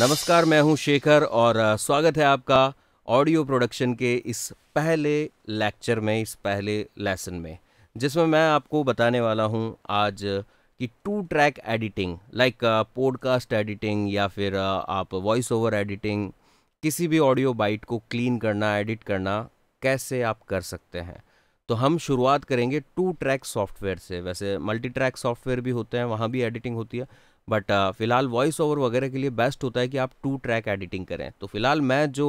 नमस्कार मैं हूं शेखर और स्वागत है आपका ऑडियो प्रोडक्शन के इस पहले लेक्चर में इस पहले लेसन में जिसमें मैं आपको बताने वाला हूं आज कि two track editing like podcast editing या फिर आप वॉइस ओवर एडिटिंग किसी भी ऑडियो बाइट को क्लीन करना एडिट करना कैसे आप कर सकते हैं तो हम शुरुआत करेंगे टू ट्रैक सॉफ्टवेयर से वैसे मल्टी ट्रैक सॉफ्टवेयर भी होते हैं वहाँ भी एडिटिंग होती है बट फ़िलहाल वॉइस ओवर वगैरह के लिए बेस्ट होता है कि आप टू ट्रैक एडिटिंग करें तो फ़िलहाल मैं जो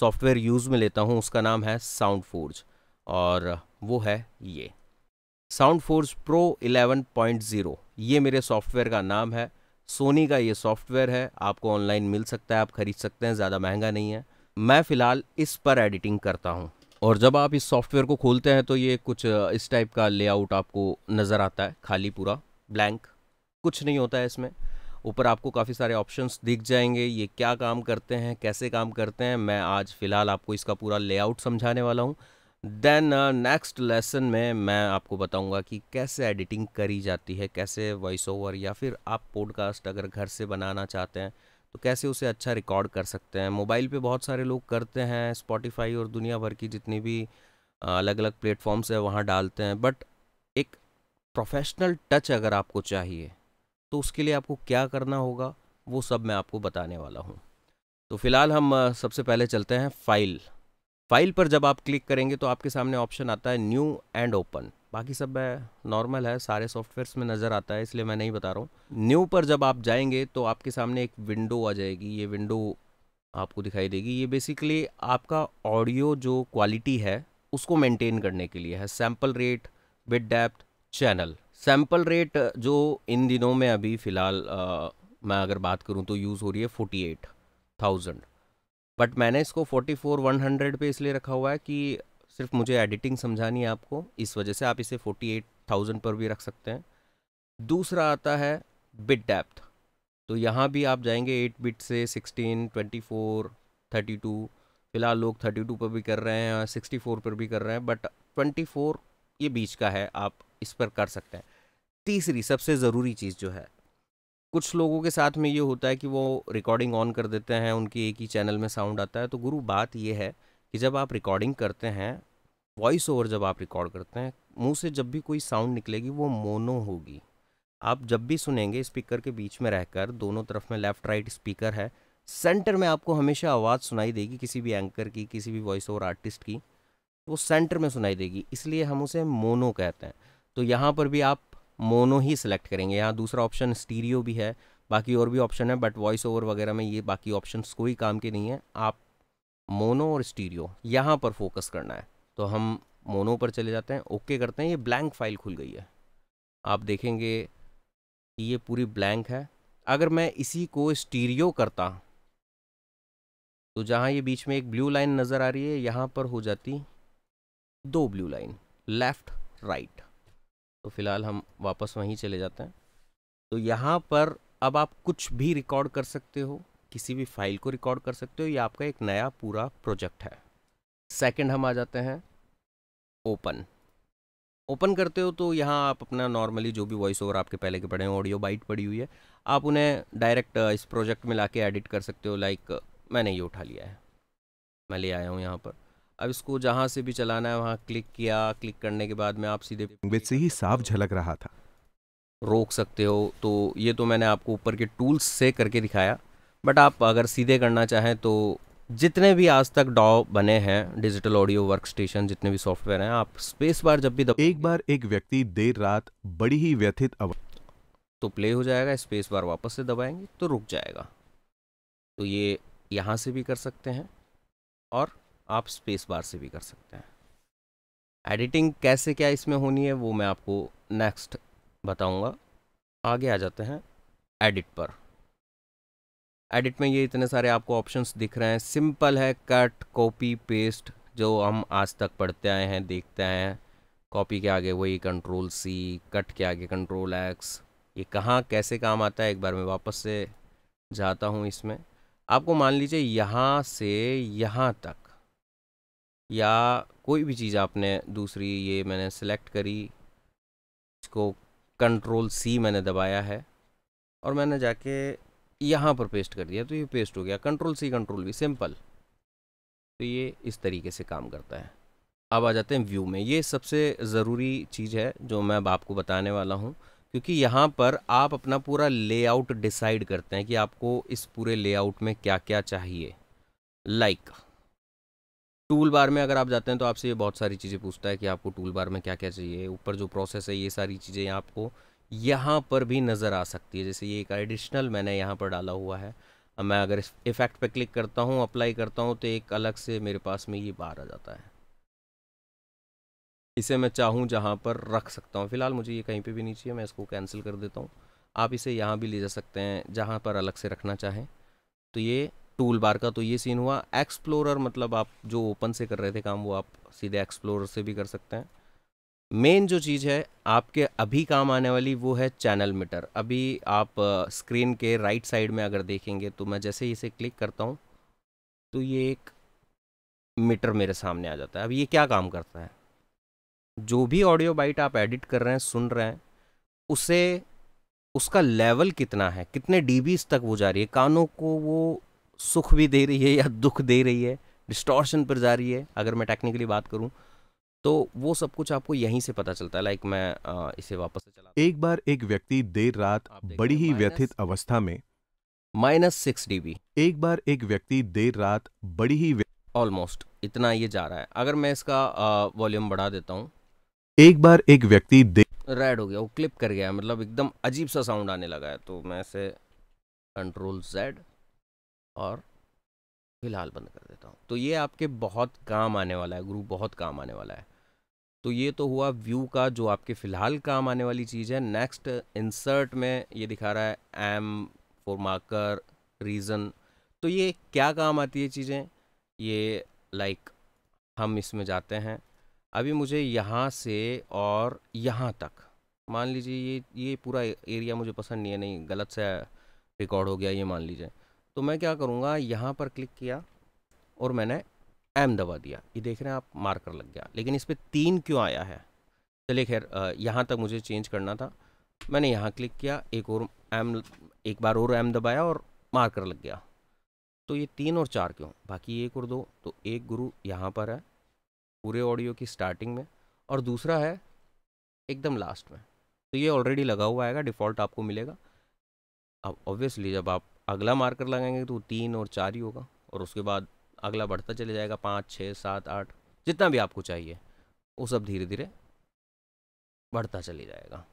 सॉफ्टवेयर यूज़ में लेता हूँ उसका नाम है साउंड फोर्ज और वो है ये साउंड फोर्ज प्रो 11.0 ये मेरे सॉफ्टवेयर का नाम है सोनी का ये सॉफ्टवेयर है आपको ऑनलाइन मिल सकता है आप खरीद सकते हैं ज़्यादा महंगा नहीं है मैं फ़िलहाल इस पर एडिटिंग करता हूँ और जब आप इस सॉफ्टवेयर को खोलते हैं तो ये कुछ uh, इस टाइप का लेआउट आपको नज़र आता है खाली पूरा ब्लैंक कुछ नहीं होता है इसमें ऊपर आपको काफ़ी सारे ऑप्शंस दिख जाएंगे ये क्या काम करते हैं कैसे काम करते हैं मैं आज फ़िलहाल आपको इसका पूरा लेआउट समझाने वाला हूँ देन नेक्स्ट लेसन में मैं आपको बताऊँगा कि कैसे एडिटिंग करी जाती है कैसे वॉइस ओवर या फिर आप पॉडकास्ट अगर घर से बनाना चाहते हैं तो कैसे उसे अच्छा रिकॉर्ड कर सकते हैं मोबाइल पे बहुत सारे लोग करते हैं स्पॉटिफाई और दुनिया भर की जितनी भी अलग अलग प्लेटफॉर्म्स है वहाँ डालते हैं बट एक प्रोफेशनल टच अगर आपको चाहिए तो उसके लिए आपको क्या करना होगा वो सब मैं आपको बताने वाला हूँ तो फिलहाल हम सबसे पहले चलते हैं फाइल फाइल पर जब आप क्लिक करेंगे तो आपके सामने ऑप्शन आता है न्यू एंड ओपन बाकी सब नॉर्मल है सारे सॉफ्टवेयर्स में नज़र आता है इसलिए मैं नहीं बता रहा हूँ न्यू पर जब आप जाएंगे तो आपके सामने एक विंडो आ जाएगी ये विंडो आपको दिखाई देगी ये बेसिकली आपका ऑडियो जो क्वालिटी है उसको मेंटेन करने के लिए है sample rate with depth channel sample rate जो इन दिनों में अभी फ़िलहाल मैं अगर बात करूँ तो यूज़ हो रही है फोर्टी एट थाउजेंड बट मैंने इसको फोर्टी फोर वन हंड्रेड पर इसलिए रखा हुआ है कि सिर्फ मुझे एडिटिंग समझानी है आपको इस वजह से आप इसे फोर्टी एट थाउजेंड पर भी रख सकते हैं दूसरा आता है बिट डेप्थ तो यहाँ भी आप जाएंगे एट बिट से sixteen twenty four thirty two फिलहाल लोग थर्टी टू पर भी कर रहे हैं सिक्सटी फोर पर भी कर रहे हैं बट ट्वेंटी फोर ये बीच का है आप इस पर कर सकते हैं तीसरी सबसे ज़रूरी चीज़ जो है कुछ लोगों के साथ में ये होता है कि वो रिकॉर्डिंग ऑन कर देते हैं उनकी एक ही चैनल में साउंड आता है तो गुरु बात ये है कि जब आप रिकॉर्डिंग करते हैं वॉइस ओवर जब आप रिकॉर्ड करते हैं मुंह से जब भी कोई साउंड निकलेगी वो मोनो होगी आप जब भी सुनेंगे स्पीकर के बीच में रहकर दोनों तरफ में लेफ्ट राइट स्पीकर है सेंटर में आपको हमेशा आवाज़ सुनाई देगी किसी भी एंकर की किसी भी वॉइस ओवर आर्टिस्ट की वो सेंटर में सुनाई देगी इसलिए हम उसे मोनो कहते हैं तो यहाँ पर भी आप मोनो ही सिलेक्ट करेंगे यहाँ दूसरा ऑप्शन स्टीरियो भी है बाकी और भी ऑप्शन है बट वॉइस ओवर वगैरह में ये बाकी ऑप्शन कोई काम के नहीं है आप मोनो और स्टीरियो यहाँ पर फोकस करना है तो हम मोनो पर चले जाते हैं ओके करते हैं ये ब्लैंक फाइल खुल गई है आप देखेंगे कि ये पूरी ब्लैंक है अगर मैं इसी को स्टीरियो करता तो जहाँ ये बीच में एक ब्लू लाइन नज़र आ रही है यहाँ पर हो जाती दो ब्लू लाइन लेफ्ट राइट तो फ़िलहाल हम वापस वहीं चले जाते हैं तो यहाँ पर अब आप कुछ भी रिकॉर्ड कर सकते हो किसी भी फाइल को रिकॉर्ड कर सकते हो ये आपका एक नया पूरा प्रोजेक्ट है सेकंड हम आ जाते हैं ओपन ओपन करते हो तो यहाँ आप अपना नॉर्मली जो भी वॉइस ओवर आपके पहले के पड़े हैं ऑडियो बाइट पड़ी हुई है आप उन्हें डायरेक्ट इस प्रोजेक्ट में ला एडिट कर सकते हो लाइक मैंने ये उठा लिया है मैं ले आया हूँ यहाँ पर अब इसको जहाँ से भी चलाना है वहाँ क्लिक किया क्लिक करने के बाद में आप सीधे लैंग्वेज से ही साफ झलक रहा था रोक सकते हो तो ये तो मैंने आपको ऊपर के टूल्स से करके दिखाया बट आप अगर सीधे करना चाहें तो जितने भी आज तक डॉ बने हैं डिजिटल ऑडियो वर्क स्टेशन जितने भी सॉफ्टवेयर हैं आप स्पेस बार जब भी दब... एक बार एक व्यक्ति देर रात बड़ी ही व्यथित अव तो प्ले हो जाएगा स्पेस बार वापस से दबाएंगे तो रुक जाएगा तो ये यहाँ से भी कर सकते हैं और आप स्पेस बार से भी कर सकते हैं एडिटिंग कैसे क्या इसमें होनी है वो मैं आपको नेक्स्ट बताऊंगा आगे आ जाते हैं एडिट पर एडिट में ये इतने सारे आपको ऑप्शंस दिख रहे हैं सिंपल है कट कॉपी पेस्ट जो हम आज तक पढ़ते आए हैं देखते हैं कॉपी के आगे वही कंट्रोल सी कट के आगे कंट्रोल एक्स ये कहाँ कैसे काम आता है एक बार मैं वापस से जाता हूँ इसमें आपको मान लीजिए यहाँ से यहाँ तक या कोई भी चीज़ आपने दूसरी ये मैंने सेलेक्ट करी इसको कंट्रोल सी मैंने दबाया है और मैंने जाके यहाँ पर पेस्ट कर दिया तो ये पेस्ट हो गया कंट्रोल सी कंट्रोल भी सिंपल तो ये इस तरीके से काम करता है अब आ जाते हैं व्यू में ये सबसे ज़रूरी चीज़ है जो मैं अब आपको बताने वाला हूँ क्योंकि यहाँ पर आप अपना पूरा लेआउट डिसाइड करते हैं कि आपको इस पूरे लेआउट में क्या क्या चाहिए लाइक like, टूल बार में अगर आप जाते हैं तो आपसे ये बहुत सारी चीज़ें पूछता है कि आपको टूल बार में क्या क्या चाहिए ऊपर जो प्रोसेस है ये सारी चीज़ें आपको यहाँ पर भी नज़र आ सकती है जैसे ये एक एडिशनल मैंने यहाँ पर डाला हुआ है अब मैं अगर इफेक्ट पे क्लिक करता हूँ अप्लाई करता हूँ तो एक अलग से मेरे पास में ये बार आ जाता है इसे मैं चाहूँ जहाँ पर रख सकता हूँ फ़िलहाल मुझे ये कहीं पे भी नहीं चाहिए मैं इसको कैंसिल कर देता हूँ आप इसे यहाँ भी ले जा सकते हैं जहाँ पर अलग से रखना चाहें तो ये टूल बार का तो ये सीन हुआ एक्सप्लोरर मतलब आप जो ओपन से कर रहे थे काम वो आप सीधे एक्सप्लोरर से भी कर सकते हैं मेन जो चीज़ है आपके अभी काम आने वाली वो है चैनल मीटर अभी आप स्क्रीन के राइट साइड में अगर देखेंगे तो मैं जैसे इसे क्लिक करता हूँ तो ये एक मीटर मेरे सामने आ जाता है अब ये क्या काम करता है जो भी ऑडियो बाइट आप एडिट कर रहे हैं सुन रहे हैं उसे उसका लेवल कितना है कितने डीबीज तक वो जा रही है कानों को वो सुख भी दे रही है या दुख दे रही है डिस्टॉर्शन पर जा रही है अगर मैं टेक्निकली बात करूं तो वो सब कुछ आपको यहीं से पता चलता है लाइक मैं आ, इसे वापस से चला एक बार एक व्यक्ति देर रात बड़ी ही व्यथित अवस्था में माइनस सिक्स डीबी एक बार एक व्यक्ति देर रात बड़ी ही ऑलमोस्ट इतना ये जा रहा है अगर मैं इसका वॉल्यूम बढ़ा देता हूँ एक बार एक व्यक्ति रेड हो गया वो क्लिप कर गया मतलब एकदम अजीब सा साउंड आने लगा है तो मैं इसे कंट्रोल जेड और फिलहाल बंद कर देता हूँ तो ये आपके बहुत काम आने वाला है ग्रुप बहुत काम आने वाला है तो ये तो हुआ व्यू का जो आपके फ़िलहाल काम आने वाली चीज़ है नेक्स्ट इंसर्ट में ये दिखा रहा है एम फॉर मार्कर रीज़न तो ये क्या काम आती है चीज़ें ये लाइक like, हम इसमें जाते हैं अभी मुझे यहाँ से और यहाँ तक मान लीजिए ये ये पूरा एरिया मुझे पसंद नहीं है नहीं गलत से रिकॉर्ड हो गया ये मान लीजिए तो मैं क्या करूँगा यहाँ पर क्लिक किया और मैंने एम दबा दिया ये देख रहे हैं आप मार्कर लग गया लेकिन इस पर तीन क्यों आया है चलिए खैर यहाँ तक मुझे चेंज करना था मैंने यहाँ क्लिक किया एक और एम एक बार और एम दबाया और मार्कर लग गया तो ये तीन और चार क्यों बाकी एक और दो तो एक गुरु यहाँ पर है पूरे ऑडियो की स्टार्टिंग में और दूसरा है एकदम लास्ट में तो ये ऑलरेडी लगा हुआ आएगा डिफ़ॉल्ट आपको मिलेगा अब ऑब्वियसली जब आप अगला मार्कर लगाएंगे तो तीन और चार ही होगा और उसके बाद अगला बढ़ता चले जाएगा पाँच छः सात आठ जितना भी आपको चाहिए वो सब धीरे धीरे बढ़ता चले जाएगा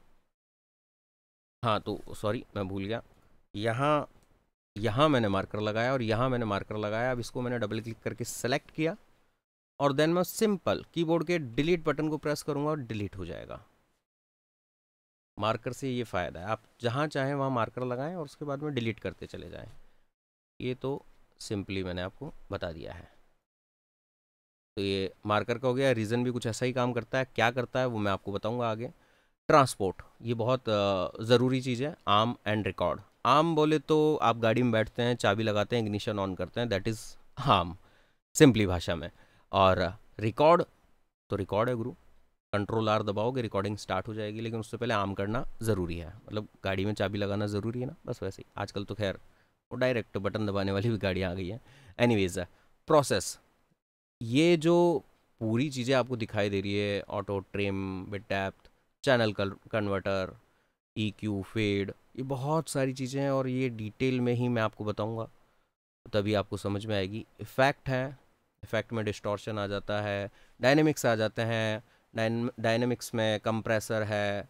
हाँ तो सॉरी मैं भूल गया यहाँ यहाँ मैंने मार्कर लगाया और यहाँ मैंने मार्कर लगाया अब इसको मैंने डबल क्लिक करके सेलेक्ट किया और देन मैं सिंपल कीबोर्ड के डिलीट बटन को प्रेस करूँगा और डिलीट हो जाएगा मार्कर से ये फ़ायदा है आप जहाँ चाहें वहाँ मार्कर लगाएं और उसके बाद में डिलीट करते चले जाएं ये तो सिंपली मैंने आपको बता दिया है तो ये मार्कर का हो गया रीज़न भी कुछ ऐसा ही काम करता है क्या करता है वो मैं आपको बताऊँगा आगे ट्रांसपोर्ट ये बहुत ज़रूरी चीज़ है आम एंड रिकॉर्ड आम बोले तो आप गाड़ी में बैठते हैं चाबी लगाते हैं इग्निशन ऑन करते हैं दैट इज़ आम सिंपली भाषा में और रिकॉर्ड तो रिकॉर्ड है गुरु कंट्रोल आर दबाओगे रिकॉर्डिंग स्टार्ट हो जाएगी लेकिन उससे पहले आम करना ज़रूरी है मतलब गाड़ी में चाबी लगाना ज़रूरी है ना बस वैसे ही आजकल तो खैर वो डायरेक्ट बटन दबाने वाली भी गाड़ियाँ आ गई हैं एनी वेज प्रोसेस ये जो पूरी चीज़ें आपको दिखाई दे रही है auto trim bit depth channel converter E Q fade ये बहुत सारी चीज़ें हैं और ये डिटेल में ही मैं आपको बताऊँगा तभी आपको समझ में आएगी इफ़ेक्ट है इफ़ेक्ट में डिस्टॉर्शन आ जाता है डायनेमिक्स आ जाते हैं डायनेमिक्स में कंप्रेसर है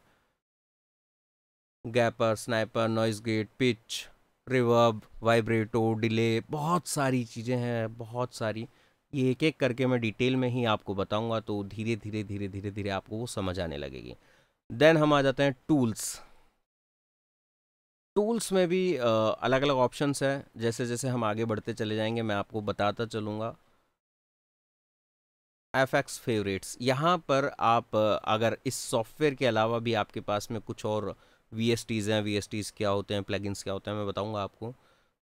gapper sniper noise gate pitch reverb vibrato delay बहुत सारी चीज़ें हैं बहुत सारी ये एक एक करके मैं डिटेल में ही आपको बताऊंगा तो धीरे धीरे धीरे धीरे धीरे आपको वो समझ आने लगेगी देन हम आ जाते हैं टूल्स टूल्स में भी अलग अलग ऑप्शंस हैं जैसे जैसे हम आगे बढ़ते चले जाएंगे मैं आपको बताता चलूँगा एफ एक्स फेवरेट्स यहाँ पर आप अगर इस सॉफ्टवेयर के अलावा भी आपके पास में कुछ और वी एस टीज़ हैं वी एस टीज़ क्या होते हैं प्लगइन्स क्या होते हैं मैं बताऊँगा आपको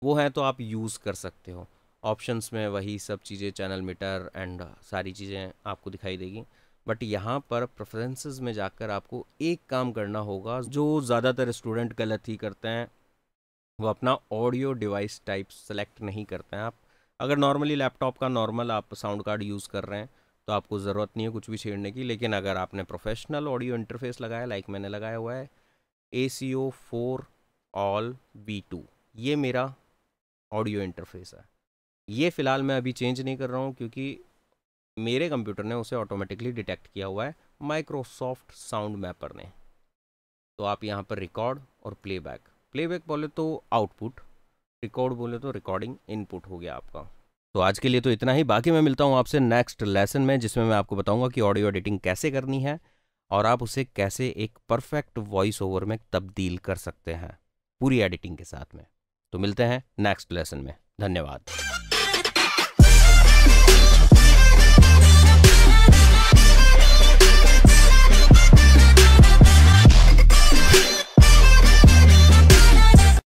वो हैं तो आप यूज़ कर सकते हो ऑप्शंस में वही सब चीज़ें चैनल मीटर एंड सारी चीज़ें आपको दिखाई देगी बट यहाँ पर प्रेफरेंसेस में जाकर आपको एक काम करना होगा जो ज़्यादातर स्टूडेंट गलत ही करते हैं वो अपना ऑडियो डिवाइस टाइप सेलेक्ट नहीं करते हैं आप अगर नॉर्मली लैपटॉप का नॉर्मल आप साउंड कार्ड यूज़ कर रहे हैं तो आपको ज़रूरत नहीं है कुछ भी छेड़ने की लेकिन अगर आपने प्रोफेशनल ऑडियो इंटरफेस लगाया लाइक मैंने लगाया हुआ है A C O four all B two ये मेरा ऑडियो इंटरफेस है ये फ़िलहाल मैं अभी चेंज नहीं कर रहा हूँ क्योंकि मेरे कंप्यूटर ने उसे ऑटोमेटिकली डिटेक्ट किया हुआ है माइक्रोसॉफ्ट साउंड मैपर ने तो आप यहाँ पर रिकॉर्ड और प्लेबैक प्लेबैक बोले तो आउटपुट रिकॉर्ड बोले तो रिकॉर्डिंग इनपुट हो गया आपका तो आज के लिए तो इतना ही बाकी मैं मिलता हूँ आपसे नेक्स्ट लेसन में जिसमें मैं आपको बताऊँगा कि ऑडियो एडिटिंग कैसे करनी है और आप उसे कैसे एक परफेक्ट वॉइस ओवर में तब्दील कर सकते हैं पूरी एडिटिंग के साथ में तो मिलते हैं नेक्स्ट लेसन में धन्यवाद